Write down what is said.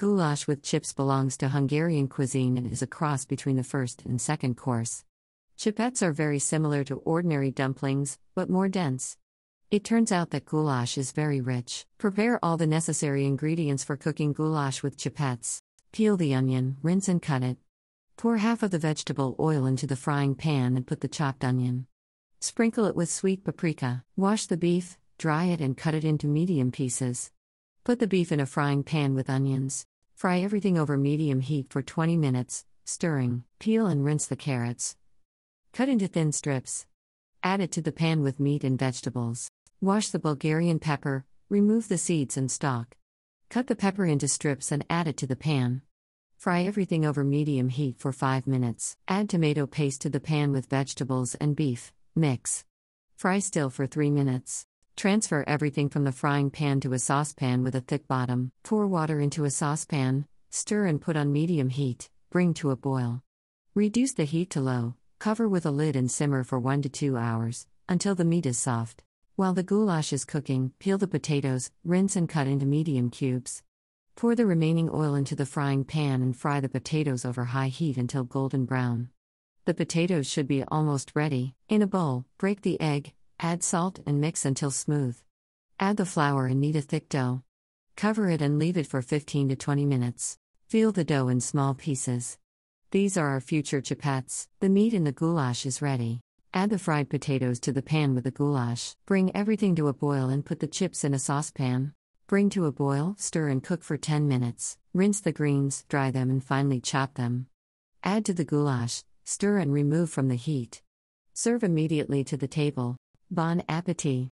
Goulash with chips belongs to Hungarian cuisine and is a cross between the first and second course. Chipettes are very similar to ordinary dumplings, but more dense. It turns out that goulash is very rich. Prepare all the necessary ingredients for cooking goulash with chipettes. Peel the onion, rinse and cut it. Pour half of the vegetable oil into the frying pan and put the chopped onion. Sprinkle it with sweet paprika. Wash the beef, dry it, and cut it into medium pieces. Put the beef in a frying pan with onions. Fry everything over medium heat for 20 minutes, stirring. Peel and rinse the carrots. Cut into thin strips. Add it to the pan with meat and vegetables. Wash the Bulgarian pepper, remove the seeds and stalk. Cut the pepper into strips and add it to the pan. Fry everything over medium heat for 5 minutes. Add tomato paste to the pan with vegetables and beef. Mix. Fry still for 3 minutes. Transfer everything from the frying pan to a saucepan with a thick bottom. Pour water into a saucepan, stir and put on medium heat, bring to a boil. Reduce the heat to low, cover with a lid and simmer for 1 to 2 hours, until the meat is soft. While the goulash is cooking, peel the potatoes, rinse and cut into medium cubes. Pour the remaining oil into the frying pan and fry the potatoes over high heat until golden brown. The potatoes should be almost ready. In a bowl, break the egg, Add salt and mix until smooth. Add the flour and knead a thick dough. Cover it and leave it for 15 to 20 minutes. Feel the dough in small pieces. These are our future chapatis. The meat in the goulash is ready. Add the fried potatoes to the pan with the goulash. Bring everything to a boil and put the chips in a saucepan. Bring to a boil, stir and cook for 10 minutes. Rinse the greens, dry them, and finely chop them. Add to the goulash, stir and remove from the heat. Serve immediately to the table. Bon Appetit